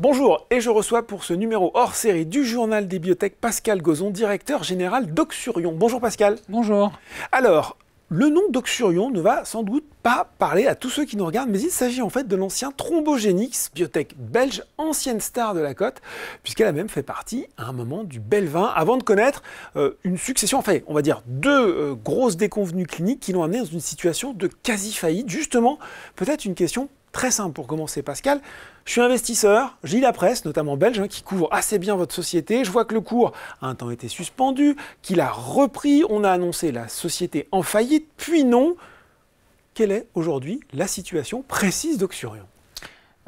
Bonjour et je reçois pour ce numéro hors série du journal des biotech Pascal Gozon, directeur général d'Oxurion. Bonjour Pascal. Bonjour. Alors, le nom d'Oxurion ne va sans doute pas parler à tous ceux qui nous regardent, mais il s'agit en fait de l'ancien Thrombogenix, biotech belge, ancienne star de la côte, puisqu'elle a même fait partie à un moment du Belvin, avant de connaître euh, une succession, enfin on va dire deux euh, grosses déconvenues cliniques qui l'ont amené dans une situation de quasi-faillite. Justement, peut-être une question Très simple pour commencer, Pascal. Je suis investisseur, j'ai la presse, notamment belge, hein, qui couvre assez bien votre société. Je vois que le cours a un temps été suspendu, qu'il a repris. On a annoncé la société en faillite, puis non. Quelle est aujourd'hui la situation précise d'Oxurion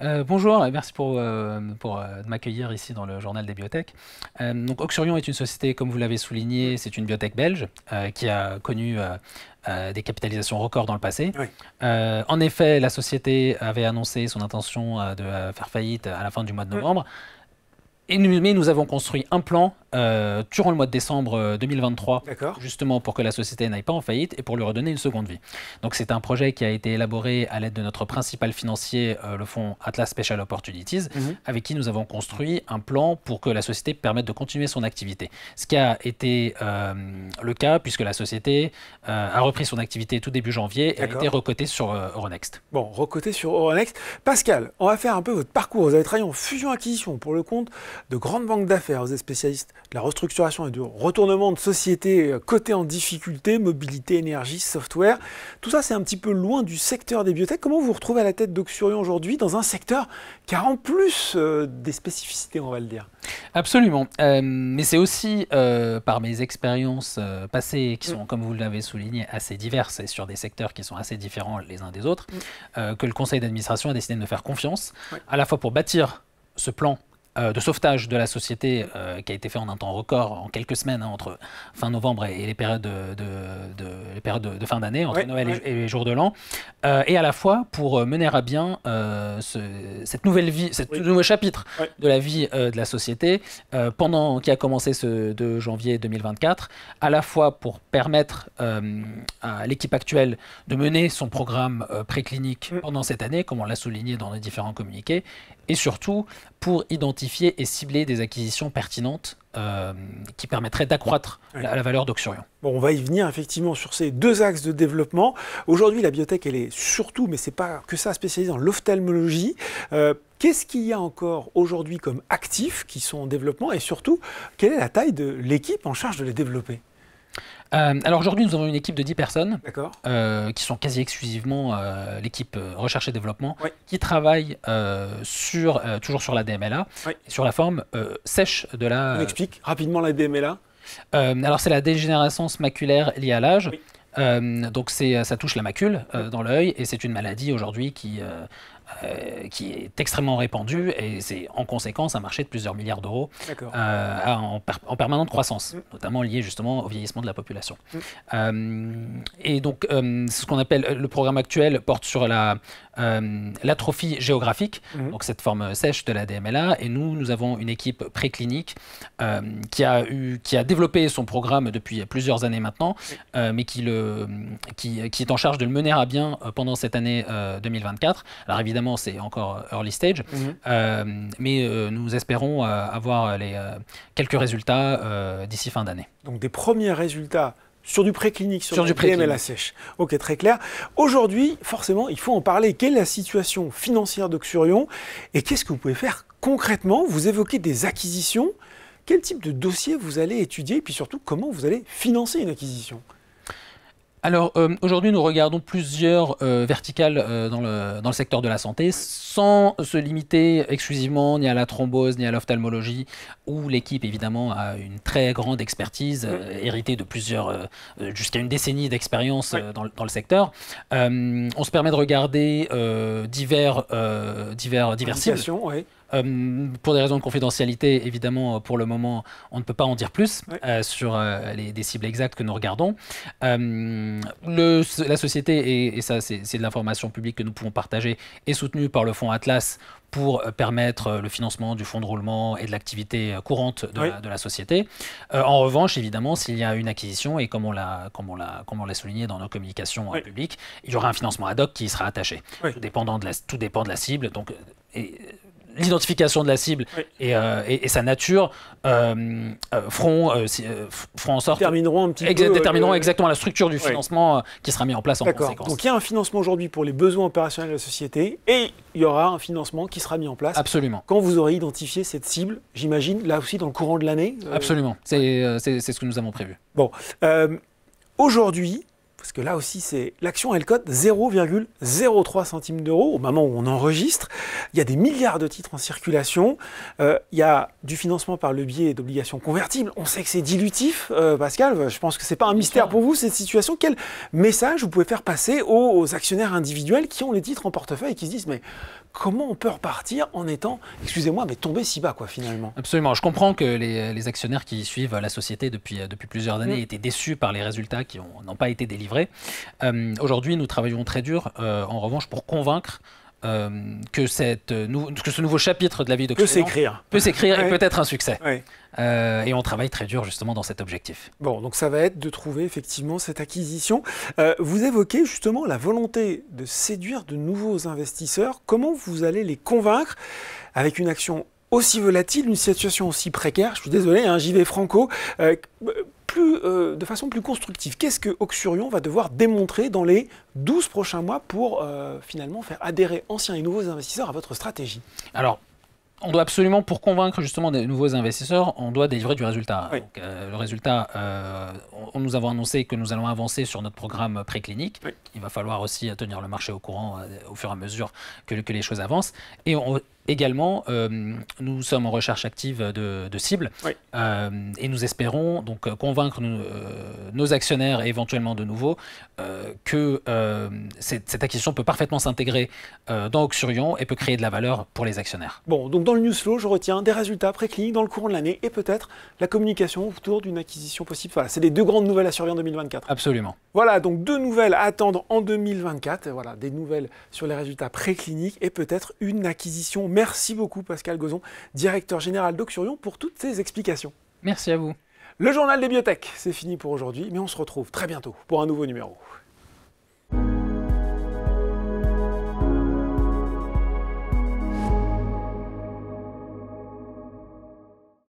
euh, bonjour et merci pour, euh, euh, m'accueillir ici dans le journal des biotech. donc Oxurion est une société, comme vous l'avez souligné, c'est une biotech belge qui a connu des capitalisations records dans le passé. en effet, la société avait annoncé son intention de faire faillite à la fin du mois de novembre. Et nous, mais nous avons construit un plan euh, durant le mois de décembre 2023, euh, justement pour que la société n'aille pas en faillite et pour lui redonner une seconde vie. Donc c'est un projet qui a été élaboré à l'aide de notre principal financier, euh, le fonds Atlas Special Opportunities, mhm. avec qui nous avons construit un plan pour que la société permette de continuer son activité. Ce qui a été le cas puisque la société a repris son activité tout début janvier et a été recotée sur Euronext. Bon, recotée sur Euronext. Pascal, on va faire un peu votre parcours. Vous avez travaillé en fusion-acquisition pour le compte de grandes banques d'affaires, vous spécialistes de la restructuration et du retournement de sociétés euh, cotées en difficulté, mobilité, énergie, software. Tout ça, c'est un petit peu loin du secteur des biotech. Comment vous vous retrouvez à la tête d'Oxurion aujourd'hui dans un secteur qui a en plus euh, des spécificités, on va le dire Absolument. Euh, mais c'est aussi par mes expériences passées, qui sont, comme vous l'avez souligné, assez diverses et sur des secteurs qui sont assez différents les uns des autres, mm. que le conseil d'administration a décidé de me faire confiance, à la fois pour bâtir ce plan euh, de sauvetage de la société euh, qui a été fait en un temps record, en quelques semaines, hein, entre fin novembre et, les périodes de, les de, fin d'année, entre Noël Et, les jours de l'an, euh, et à la fois pour mener à bien ce, cette nouvelle vie, ce nouveau chapitre de la vie de la société, pendant qui a commencé ce 2 janvier 2024, à la fois pour permettre à l'équipe actuelle de mener son programme préclinique mm. pendant cette année, comme on l'a souligné dans les différents communiqués, et surtout pour identifier et cibler des acquisitions pertinentes euh, qui permettraient d'accroître la, valeur d'Oxurion. Bon, on va y venir effectivement sur ces deux axes de développement. Aujourd'hui, la biotech, elle est surtout, mais c'est pas que ça, spécialisée dans l'ophtalmologie. Euh, qu'est-ce qu'il y a encore aujourd'hui comme actifs qui sont en développement et surtout, quelle est la taille de l'équipe en charge de les développer euh, alors aujourd'hui, nous avons une équipe de 10 personnes euh, qui sont quasi exclusivement euh, l'équipe recherche et développement qui travaille sur, toujours sur la DMLA, sur la forme sèche de la. On explique rapidement la DMLA Alors c'est la dégénérescence maculaire liée à l'âge. Euh, donc ça touche la macule dans l'œil et c'est une maladie aujourd'hui qui, euh, qui est extrêmement répandu et c'est en conséquence un marché de plusieurs milliards d'euros euh, en, permanente croissance, mm. notamment lié justement au vieillissement de la population. Mm. Euh, et donc, ce qu'on appelle le programme actuel porte sur la l'atrophie géographique, mm. donc cette forme sèche de la DMLA. Et nous, nous avons une équipe préclinique qui a eu, qui a développé son programme depuis plusieurs années maintenant, mais qui le qui, qui, est en charge de le mener à bien pendant cette année 2024. Alors évidemment c'est encore euh, early stage, mhm. euh, mais euh, nous espérons avoir les, quelques résultats d'ici fin d'année. Donc des premiers résultats sur du préclinique, sur, sur du PML et la sèche. Ok, très clair. Aujourd'hui, forcément, il faut en parler. Quelle est la situation financière d'Oxurion et qu'est-ce que vous pouvez faire concrètement Vous évoquez des acquisitions. Quel type de dossier vous allez étudier et puis surtout, comment vous allez financer une acquisition alors euh, aujourd'hui, nous regardons plusieurs euh, verticales euh, dans, le, secteur de la santé, sans se limiter exclusivement ni à la thrombose ni à l'ophtalmologie, où l'équipe évidemment a une très grande expertise héritée de plusieurs, jusqu'à une décennie d'expérience dans, le secteur. on se permet de regarder divers, divers, divers euh, pour des raisons de confidentialité, évidemment, euh, pour le moment, on ne peut pas en dire plus euh, sur les, des cibles exactes que nous regardons. Le, la société, et, ça c'est de l'information publique que nous pouvons partager, est soutenue par le fonds Atlas pour permettre le financement du fonds de roulement et de l'activité courante de, la, société. en revanche, évidemment, s'il y a une acquisition, et comme on l'a, on l'a, comme on l'a souligné dans nos communications publiques, il y aura un financement ad hoc qui y sera attaché, tout, dépendant de la, tout dépend de la cible. Donc, et, l'identification de la cible euh, et, sa nature euh, euh, feront, feront, en sorte. Détermineront un petit peu, Détermineront exactement la structure du financement qui sera mis en place en conséquence. Donc il y a un financement aujourd'hui pour les besoins opérationnels de la société et il y aura un financement qui sera mis en place. Absolument. Quand vous aurez identifié cette cible, j'imagine, là aussi dans le courant de l'année. Absolument. C'est ce que nous avons prévu. Bon. Aujourd'hui, parce que là aussi, c'est l'action, elle cote 0,03 centimes d'euros au moment où on enregistre. Il y a des milliards de titres en circulation. Euh, il y a du financement par le biais d'obligations convertibles. On sait que c'est dilutif, euh, Pascal. Je pense que ce n'est pas un mystère pour vous cette situation. Quel message vous pouvez faire passer aux, actionnaires individuels qui ont les titres en portefeuille et qui se disent mais comment on peut repartir en étant, excusez-moi, mais tombé si bas, quoi, finalement Absolument. Je comprends que les, actionnaires qui suivent la société depuis, euh, depuis plusieurs années mm. étaient déçus par les résultats qui n'ont pas été délivrés Vrai. Euh, aujourd'hui, nous travaillons très dur, euh, en revanche, pour convaincre euh, que, cette, que ce nouveau chapitre de la vie de peut s'écrire, peut s'écrire et peut être un succès. et on travaille très dur justement dans cet objectif. Bon, donc ça va être de trouver effectivement cette acquisition. vous évoquez justement la volonté de séduire de nouveaux investisseurs. Comment vous allez les convaincre avec une action aussi volatile, une situation aussi précaire, je suis désolé, hein, j'y vais franco, euh, de façon plus constructive. Qu'est-ce que Oxurion va devoir démontrer dans les 12 prochains mois pour euh, finalement faire adhérer anciens et nouveaux investisseurs à votre stratégie Alors, on doit absolument, pour convaincre justement des nouveaux investisseurs, on doit délivrer du résultat. Euh, le résultat, on, nous avons annoncé que nous allons avancer sur notre programme préclinique. Il va falloir aussi tenir le marché au courant au fur et à mesure que, que les choses avancent. Et on, Également, euh, nous sommes en recherche active de, cibles euh, et nous espérons donc euh, convaincre nos actionnaires et éventuellement de nouveaux que cette, acquisition peut parfaitement s'intégrer dans Oxurion et peut créer de la valeur pour les actionnaires. Bon, donc dans le news flow, je retiens des résultats précliniques dans le courant de l'année et peut-être la communication autour d'une acquisition possible. Voilà, c'est les deux grandes nouvelles à surveiller en 2024. Absolument. Voilà, donc deux nouvelles à attendre en 2024. Voilà, des nouvelles sur les résultats précliniques et peut-être une acquisition. Merci beaucoup Pascal Gozon, directeur général d'Oxurion, pour toutes ces explications. Merci à vous. Le journal des biotech, c'est fini pour aujourd'hui, mais on se retrouve très bientôt pour un nouveau numéro.